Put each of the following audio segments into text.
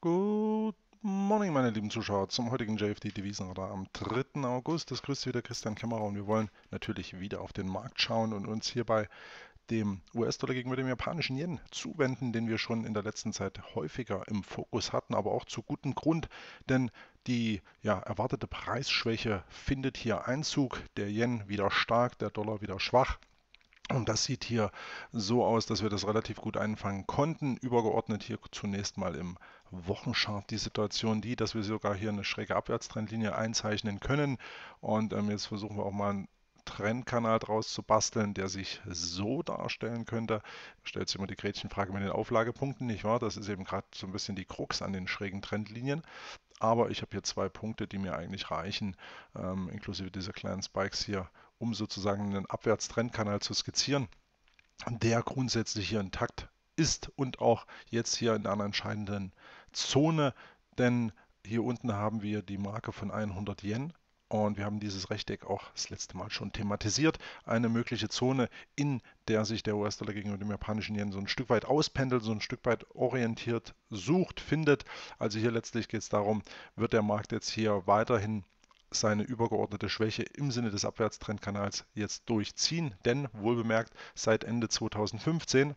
Good morning, meine lieben Zuschauer, zum heutigen JFD Devisenradar am 3. August. Das grüßt wieder Christian Kämmerer und wir wollen natürlich wieder auf den Markt schauen und uns hierbei dem US-Dollar gegenüber dem japanischen Yen zuwenden, den wir schon in der letzten Zeit häufiger im Fokus hatten, aber auch zu gutem Grund, denn die ja, erwartete Preisschwäche findet hier Einzug, der Yen wieder stark, der Dollar wieder schwach und das sieht hier so aus, dass wir das relativ gut einfangen konnten. Übergeordnet hier zunächst mal im Wochenchart die Situation die, dass wir sogar hier eine schräge Abwärtstrendlinie einzeichnen können. Und ähm, jetzt versuchen wir auch mal einen Trendkanal draus zu basteln, der sich so darstellen könnte. Stellt sich immer die Gretchenfrage mit den Auflagepunkten, nicht wahr? Das ist eben gerade so ein bisschen die Krux an den schrägen Trendlinien aber ich habe hier zwei Punkte, die mir eigentlich reichen, ähm, inklusive dieser kleinen Spikes hier, um sozusagen einen Abwärtstrendkanal zu skizzieren, der grundsätzlich hier intakt ist und auch jetzt hier in einer entscheidenden Zone, denn hier unten haben wir die Marke von 100 Yen und wir haben dieses Rechteck auch das letzte Mal schon thematisiert. Eine mögliche Zone, in der sich der US-Dollar gegenüber dem japanischen Yen so ein Stück weit auspendelt, so ein Stück weit orientiert sucht, findet. Also hier letztlich geht es darum, wird der Markt jetzt hier weiterhin seine übergeordnete Schwäche im Sinne des Abwärtstrendkanals jetzt durchziehen, denn wohlbemerkt seit Ende 2015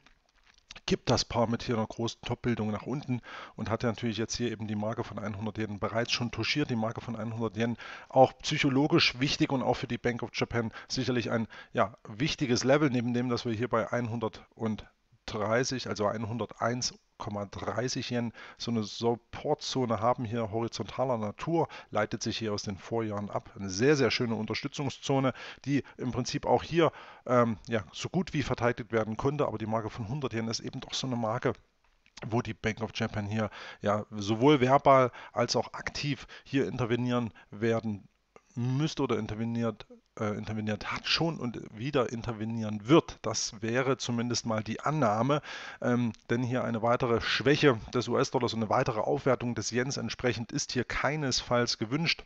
kippt das Paar mit hier einer großen Top-Bildung nach unten und hat ja natürlich jetzt hier eben die Marke von 100 Yen bereits schon touchiert, die Marke von 100 Yen auch psychologisch wichtig und auch für die Bank of Japan sicherlich ein ja, wichtiges Level, neben dem, dass wir hier bei 100 und 30, also 101,30 Yen. So eine Supportzone haben hier horizontaler Natur, leitet sich hier aus den Vorjahren ab. Eine sehr, sehr schöne Unterstützungszone, die im Prinzip auch hier ähm, ja, so gut wie verteidigt werden konnte. Aber die Marke von 100 Yen ist eben doch so eine Marke, wo die Bank of Japan hier ja sowohl verbal als auch aktiv hier intervenieren werden müsste oder interveniert, äh, interveniert hat schon und wieder intervenieren wird. Das wäre zumindest mal die Annahme, ähm, denn hier eine weitere Schwäche des US-Dollars und eine weitere Aufwertung des Jens entsprechend ist hier keinesfalls gewünscht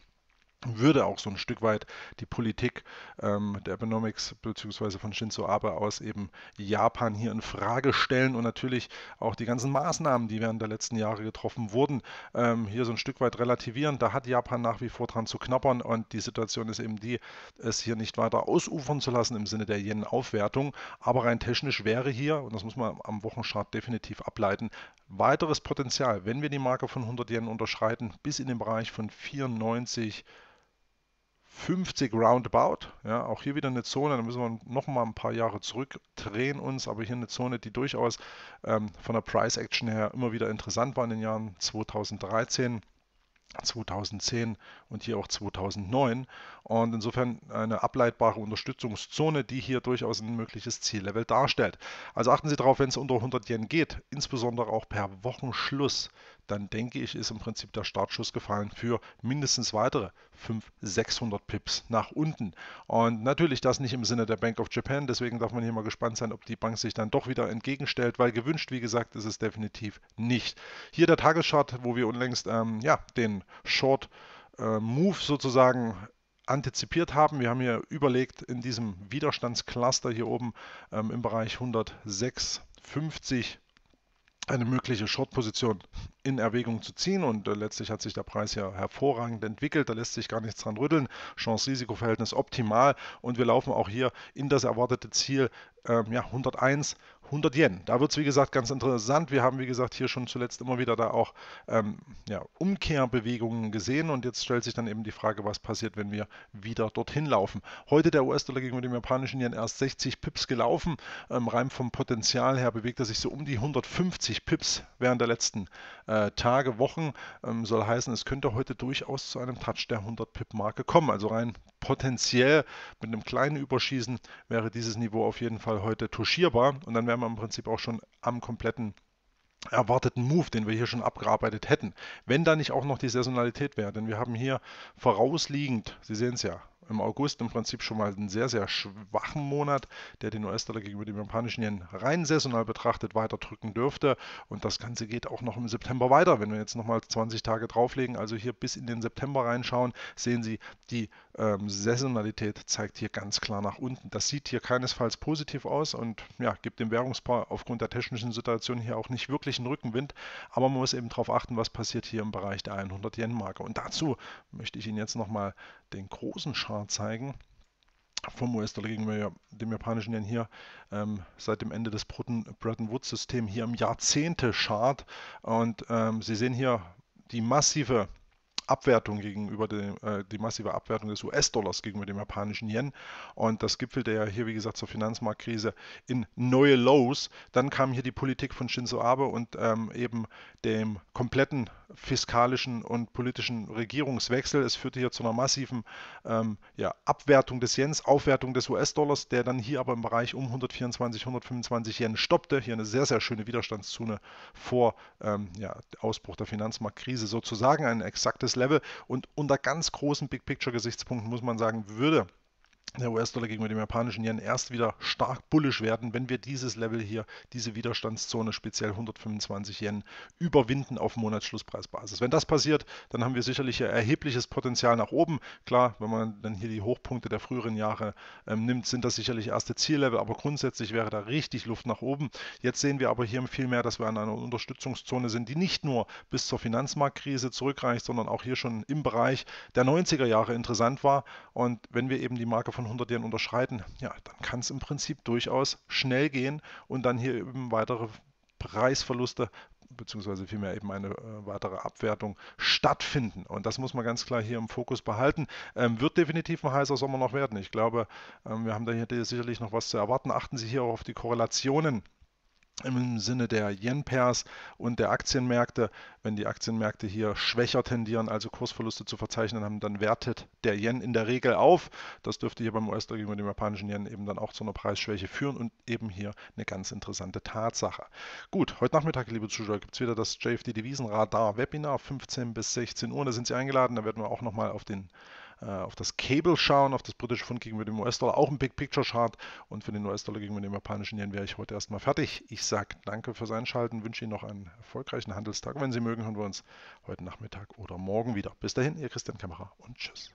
würde auch so ein Stück weit die Politik ähm, der Economics bzw. von Shinzo Abe aus eben Japan hier in Frage stellen und natürlich auch die ganzen Maßnahmen, die während der letzten Jahre getroffen wurden, ähm, hier so ein Stück weit relativieren. Da hat Japan nach wie vor dran zu knabbern und die Situation ist eben die, es hier nicht weiter ausufern zu lassen im Sinne der Yen-Aufwertung. Aber rein technisch wäre hier, und das muss man am Wochenchart definitiv ableiten, weiteres Potenzial, wenn wir die Marke von 100 Yen unterschreiten, bis in den Bereich von 94 50 roundabout. Ja, auch hier wieder eine Zone, da müssen wir noch mal ein paar Jahre zurückdrehen uns, aber hier eine Zone, die durchaus ähm, von der Price Action her immer wieder interessant war in den Jahren 2013 2010 und hier auch 2009. Und insofern eine ableitbare Unterstützungszone, die hier durchaus ein mögliches Ziellevel darstellt. Also achten Sie darauf, wenn es unter 100 Yen geht, insbesondere auch per Wochenschluss, dann denke ich, ist im Prinzip der Startschuss gefallen für mindestens weitere 500, 600 Pips nach unten. Und natürlich das nicht im Sinne der Bank of Japan, deswegen darf man hier mal gespannt sein, ob die Bank sich dann doch wieder entgegenstellt, weil gewünscht, wie gesagt, ist es definitiv nicht. Hier der Tagesschart, wo wir unlängst ähm, ja, den Short äh, Move sozusagen antizipiert haben. Wir haben hier überlegt, in diesem Widerstandscluster hier oben ähm, im Bereich 106,50 eine mögliche Short-Position in Erwägung zu ziehen und äh, letztlich hat sich der Preis ja hervorragend entwickelt, da lässt sich gar nichts dran rütteln, Chance-Risiko-Verhältnis optimal und wir laufen auch hier in das erwartete Ziel äh, ja, 101 100 Yen. Da wird es, wie gesagt, ganz interessant. Wir haben, wie gesagt, hier schon zuletzt immer wieder da auch ähm, ja, Umkehrbewegungen gesehen und jetzt stellt sich dann eben die Frage, was passiert, wenn wir wieder dorthin laufen. Heute der US-Dollar gegenüber dem japanischen Yen erst 60 Pips gelaufen. Ähm, rein vom Potenzial her bewegt er sich so um die 150 Pips während der letzten äh, Tage, Wochen. Ähm, soll heißen, es könnte heute durchaus zu einem Touch der 100-Pip-Marke kommen. Also rein potenziell mit einem kleinen Überschießen wäre dieses Niveau auf jeden Fall heute touchierbar und dann wäre wären wir im Prinzip auch schon am kompletten erwarteten Move, den wir hier schon abgearbeitet hätten, wenn da nicht auch noch die Saisonalität wäre. Denn wir haben hier vorausliegend, Sie sehen es ja, im August im Prinzip schon mal einen sehr, sehr schwachen Monat, der den US-Dollar gegenüber dem japanischen Yen rein saisonal betrachtet weiter drücken dürfte. Und das Ganze geht auch noch im September weiter. Wenn wir jetzt nochmal 20 Tage drauflegen, also hier bis in den September reinschauen, sehen Sie, die ähm, Saisonalität zeigt hier ganz klar nach unten. Das sieht hier keinesfalls positiv aus und ja, gibt dem Währungspaar aufgrund der technischen Situation hier auch nicht wirklich einen Rückenwind. Aber man muss eben darauf achten, was passiert hier im Bereich der 100-Yen-Marke. Und dazu möchte ich Ihnen jetzt nochmal den großen Schaden zeigen. vom US-Dollar gegenüber dem japanischen Yen hier ähm, seit dem Ende des Bretton Woods-Systems hier im Jahrzehnte-Chart. Und ähm, Sie sehen hier die massive Abwertung gegenüber dem, äh, die massive Abwertung des US-Dollars gegenüber dem japanischen Yen. Und das gipfelte ja hier, wie gesagt, zur Finanzmarktkrise in neue Lows. Dann kam hier die Politik von Shinzo Abe und ähm, eben dem kompletten fiskalischen und politischen Regierungswechsel. Es führte hier zu einer massiven ähm, ja, Abwertung des Jens, Aufwertung des US-Dollars, der dann hier aber im Bereich um 124, 125 Yen stoppte. Hier eine sehr, sehr schöne Widerstandszone vor ähm, ja, Ausbruch der Finanzmarktkrise sozusagen, ein exaktes Level. Und unter ganz großen Big-Picture-Gesichtspunkten muss man sagen, würde der US-Dollar gegenüber dem japanischen Yen erst wieder stark bullisch werden, wenn wir dieses Level hier, diese Widerstandszone speziell 125 Yen überwinden auf Monatsschlusspreisbasis. Wenn das passiert, dann haben wir sicherlich ein erhebliches Potenzial nach oben. Klar, wenn man dann hier die Hochpunkte der früheren Jahre ähm, nimmt, sind das sicherlich erste Ziellevel, aber grundsätzlich wäre da richtig Luft nach oben. Jetzt sehen wir aber hier viel mehr, dass wir an einer Unterstützungszone sind, die nicht nur bis zur Finanzmarktkrise zurückreicht, sondern auch hier schon im Bereich der 90er Jahre interessant war. Und wenn wir eben die Marke von von 100 Yen unterschreiten, ja, dann kann es im Prinzip durchaus schnell gehen und dann hier eben weitere Preisverluste beziehungsweise vielmehr eben eine äh, weitere Abwertung stattfinden. Und das muss man ganz klar hier im Fokus behalten. Ähm, wird definitiv ein heißer Sommer noch werden. Ich glaube, ähm, wir haben da hier sicherlich noch was zu erwarten. Achten Sie hier auch auf die Korrelationen im Sinne der Yen-Pairs und der Aktienmärkte. Wenn die Aktienmärkte hier schwächer tendieren, also Kursverluste zu verzeichnen haben, dann wertet der Yen in der Regel auf. Das dürfte hier beim US-Dollar gegenüber dem japanischen Yen eben dann auch zu einer Preisschwäche führen und eben hier eine ganz interessante Tatsache. Gut, heute Nachmittag, liebe Zuschauer, gibt es wieder das JFD Devisenradar Webinar 15 bis 16 Uhr. Da sind Sie eingeladen, da werden wir auch nochmal auf den äh, auf das Cable schauen, auf das britische Pfund gegenüber dem US-Dollar, auch ein Big Picture Chart und für den US-Dollar gegenüber dem japanischen Yen wäre ich heute erstmal fertig. Ich sage danke fürs Einschalten, wünsche Ihnen noch einen erfolgreichen Handelstag wenn Sie mögen, hören wir uns heute Nachmittag oder morgen wieder. Bis dahin, Ihr Christian Kammerer und tschüss.